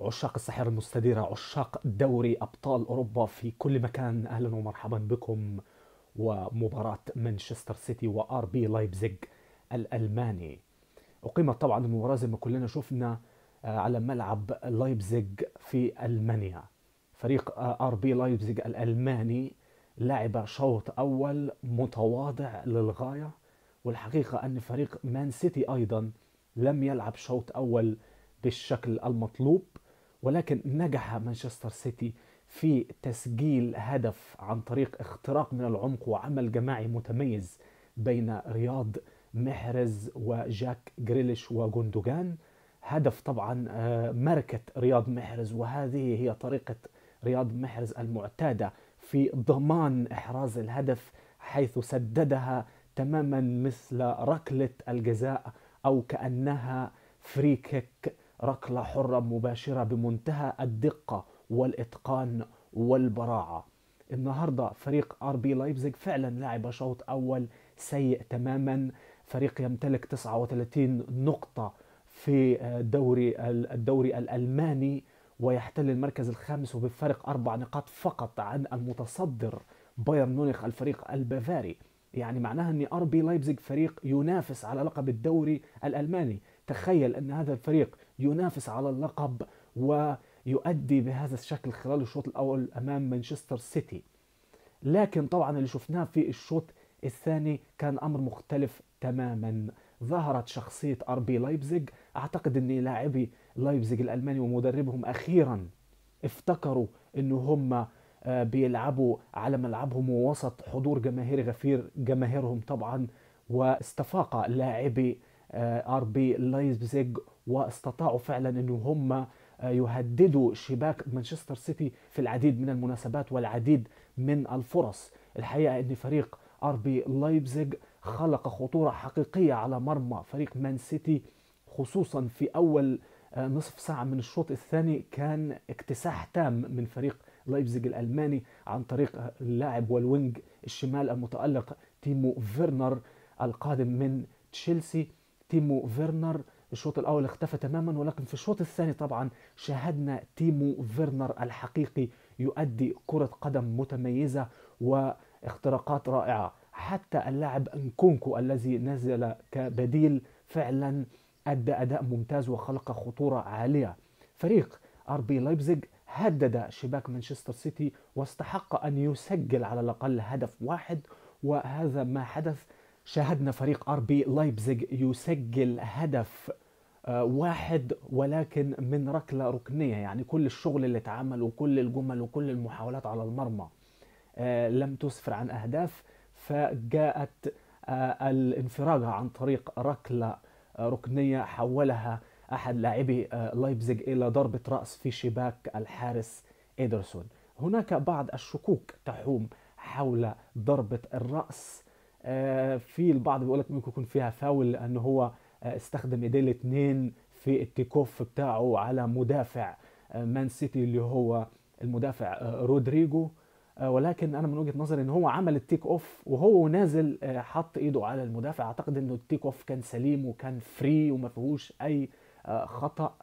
عشاق الساحرة المستديرة عشاق دوري أبطال أوروبا في كل مكان أهلا ومرحبا بكم ومباراة مانشستر سيتي وآر بي لايبزيج الألماني أقيمت طبعا المباراة زي ما كلنا شفنا آه، على ملعب لايبزيج في ألمانيا فريق آه، آر بي لايبزيج الألماني لعب شوط أول متواضع للغاية والحقيقة أن فريق مان سيتي أيضا لم يلعب شوط أول بالشكل المطلوب ولكن نجح مانشستر سيتي في تسجيل هدف عن طريق اختراق من العمق وعمل جماعي متميز بين رياض محرز وجاك جريليش وجوندوجان هدف طبعا آه، ماركة رياض محرز وهذه هي طريقة رياض محرز المعتادة في ضمان إحراز الهدف حيث سددها تماما مثل ركلة الجزاء أو كأنها فري كيك ركله حره مباشره بمنتهى الدقه والاتقان والبراعه النهارده فريق ار بي لايبزيج فعلا لعب شوط اول سيء تماما فريق يمتلك 39 نقطه في دوري الدوري الالماني ويحتل المركز الخامس وبفارق اربع نقاط فقط عن المتصدر بايرن ميونخ الفريق البافاري يعني معناها ان ار بي لايبزيج فريق ينافس على لقب الدوري الالماني تخيل أن هذا الفريق ينافس على اللقب ويؤدي بهذا الشكل خلال الشوط الأول أمام مانشستر سيتي لكن طبعا اللي شفناه في الشوط الثاني كان أمر مختلف تماما ظهرت شخصية أر بي لايبزيج أعتقد أن لاعبي لايبزيج الألماني ومدربهم أخيرا افتكروا أن هم آه، بيلعبوا على ملعبهم ووسط حضور جماهيري غفير جماهيرهم طبعا واستفاق لاعبي آه، ار بي لايبزيج واستطاعوا فعلا انه هم آه، يهددوا شباك مانشستر سيتي في العديد من المناسبات والعديد من الفرص الحقيقه ان فريق ار بي لايبزيج خلق خطوره حقيقيه على مرمى فريق مان سيتي خصوصا في اول آه، نصف ساعه من الشوط الثاني كان اكتساح تام من فريق لايبزيج الالماني عن طريق اللاعب والوينج الشمال المتالق تيمو فيرنر القادم من تشيلسي تيمو فيرنر الشوط الاول اختفى تماما ولكن في الشوط الثاني طبعا شاهدنا تيمو فيرنر الحقيقي يؤدي كرة قدم متميزة واختراقات رائعة حتى اللاعب انكونكو الذي نزل كبديل فعلا ادى اداء ممتاز وخلق خطورة عالية فريق ار بي لايبزيج هدد شباك مانشستر سيتي واستحق ان يسجل على الاقل هدف واحد وهذا ما حدث شاهدنا فريق ار بي لايبزيج يسجل هدف آه، واحد ولكن من ركله ركنيه يعني كل الشغل اللي اتعمل وكل الجمل وكل المحاولات على المرمى آه، لم تسفر عن اهداف فجاءت آه، الانفراجه عن طريق ركله ركنيه حولها احد لاعبي لايبزيج الى ضربه راس في شباك الحارس ايدرسون هناك بعض الشكوك تحوم حول ضربه الراس آه، في البعض بيقول لك ممكن يكون فيها فاول لان هو آه، استخدم ايديه الاثنين في التيكوف بتاعه على مدافع آه، مان سيتي اللي هو المدافع رودريجو ولكن انا من وجهه نظري ان هو عمل التيك اوف وهو نازل حط ايده على المدافع اعتقد انه التيك اوف كان سليم وكان فري وما فيهوش اي خطا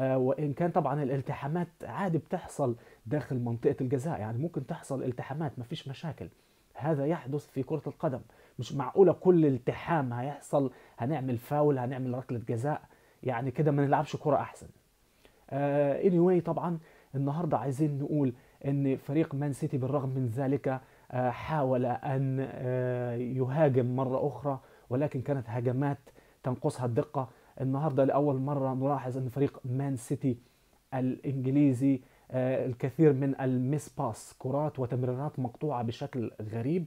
وان كان طبعا الالتحامات عادي بتحصل داخل منطقه الجزاء يعني ممكن تحصل التحامات ما فيش مشاكل هذا يحدث في كرة القدم مش معقولة كل التحام هيحصل هنعمل فاول هنعمل ركلة جزاء يعني كده ما نلعبش كرة أحسن آه anyway طبعا النهاردة عايزين نقول ان فريق مان سيتي بالرغم من ذلك آه حاول ان آه يهاجم مرة أخرى ولكن كانت هجمات تنقصها الدقة النهاردة لأول مرة نلاحظ ان فريق مان سيتي الإنجليزي آه، الكثير من الميس باس كرات وتمريرات مقطوعة بشكل غريب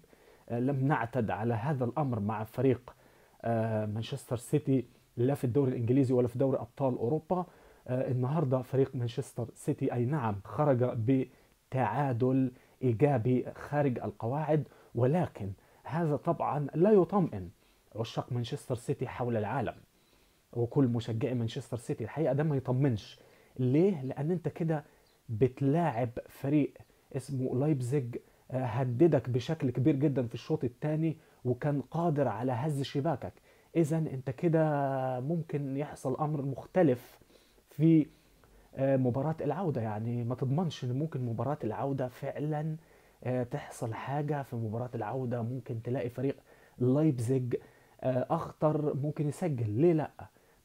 آه، لم نعتد على هذا الأمر مع فريق آه، مانشستر سيتي لا في الدوري الإنجليزي ولا في دوري أبطال أوروبا النهاردة فريق مانشستر سيتي أي نعم خرج بتعادل إيجابي خارج القواعد ولكن هذا طبعا لا يطمئن عشاق مانشستر سيتي حول العالم وكل مشجعي مانشستر سيتي الحقيقة ده ما يطمنش ليه؟ لأن أنت كده بتلاعب فريق اسمه لايبزيج آه، هددك بشكل كبير جدا في الشوط الثاني وكان قادر على هز شباكك اذا انت كده ممكن يحصل امر مختلف في آه، مباراة العودة يعني ما تضمنش ان ممكن مباراة العودة فعلا آه، تحصل حاجة في مباراة العودة ممكن تلاقي فريق لايبزيج اخطر ممكن يسجل ليه لا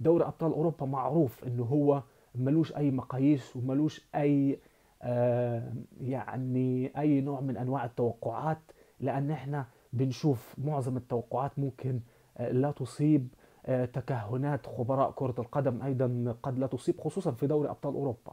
دوري ابطال اوروبا معروف ان هو ملوش اي مقاييس وملوش اي آه يعني اي نوع من انواع التوقعات لان احنا بنشوف معظم التوقعات ممكن آه لا تصيب آه تكهنات خبراء كرة القدم ايضا قد لا تصيب خصوصا في دوري ابطال اوروبا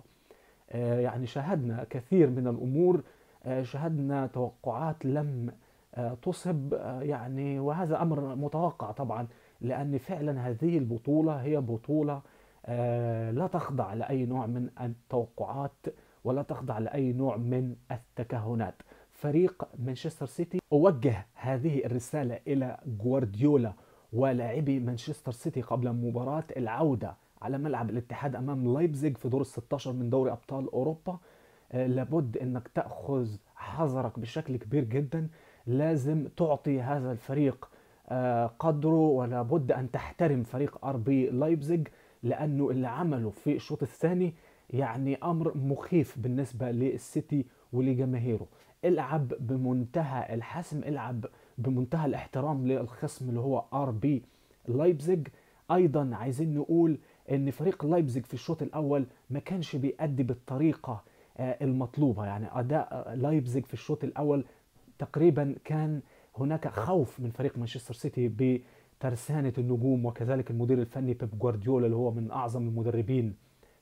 آه، يعني شاهدنا كثير من الامور آه، شاهدنا توقعات لم آه، تصب يعني وهذا امر متوقع طبعا لان فعلا هذه البطولة هي بطولة آه، لا تخضع لاي نوع من التوقعات ولا تخضع لاي نوع من التكهنات فريق مانشستر سيتي اوجه هذه الرساله الى جوارديولا ولاعبي مانشستر سيتي قبل مباراه العوده على ملعب الاتحاد امام لايبزيج في دور 16 من دوري ابطال اوروبا آه، لابد انك تاخذ حذرك بشكل كبير جدا لازم تعطي هذا الفريق آه، قدره ولابد ان تحترم فريق ار بي لايبزيج لانه اللي عمله في الشوط الثاني يعني امر مخيف بالنسبه للسيتي ولجماهيره العب بمنتهى الحسم العب بمنتهى الاحترام للخصم اللي هو ار بي لايبزيج ايضا عايزين نقول ان فريق لايبزيج في الشوط الاول ما كانش بيأدي بالطريقه آه، المطلوبه يعني اداء لايبزيج في الشوط الاول تقريبا كان هناك خوف من فريق مانشستر سيتي ترسانة النجوم وكذلك المدير الفني بيب جوارديولا اللي هو من أعظم المدربين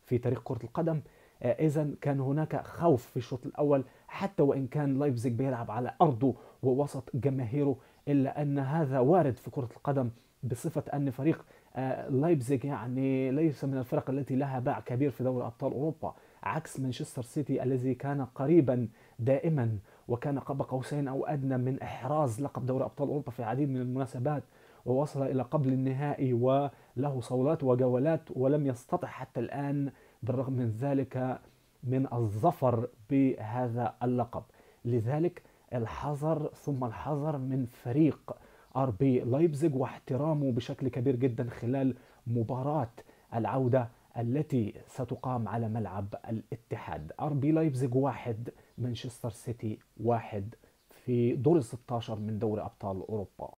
في تاريخ كرة القدم آه، إذا كان هناك خوف في الشوط الأول حتى وإن كان لايبزيج بيلعب على أرضه ووسط جماهيره إلا أن هذا وارد في كرة القدم بصفة أن فريق آه، لايبزيج يعني ليس من الفرق التي لها باع كبير في دوري أبطال أوروبا عكس مانشستر سيتي الذي كان قريبا دائما وكان قاب قوسين أو أدنى من إحراز لقب دوري أبطال أوروبا في العديد من المناسبات ووصل إلى قبل النهائي وله صولات وجولات ولم يستطع حتى الآن بالرغم من ذلك من الظفر بهذا اللقب لذلك الحذر ثم الحذر من فريق ار بي لايبزيج واحترامه بشكل كبير جدا خلال مباراة العودة التي ستقام على ملعب الاتحاد ار بي لايبزيج واحد مانشستر سيتي واحد في دور ال 16 من دوري ابطال اوروبا